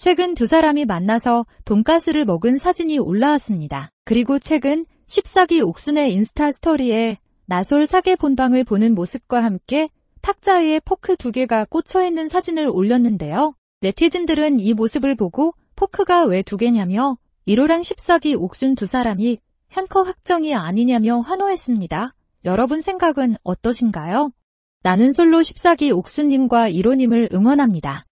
최근 두 사람이 만나서 돈가스를 먹은 사진이 올라왔습니다. 그리고 최근 14기 옥순의 인스타 스토리에 나솔 사계 본방을 보는 모습과 함께 탁자 위에 포크 두 개가 꽂혀있는 사진을 올렸는데요. 네티즌들은 이 모습을 보고 포크가 왜 두 개냐며 1호랑 14기 옥순 두 사람이 현커 확정이 아니냐며 환호했습니다. 여러분 생각은 어떠신가요? 나는 솔로 14기 옥순님과 1호님을 응원합니다.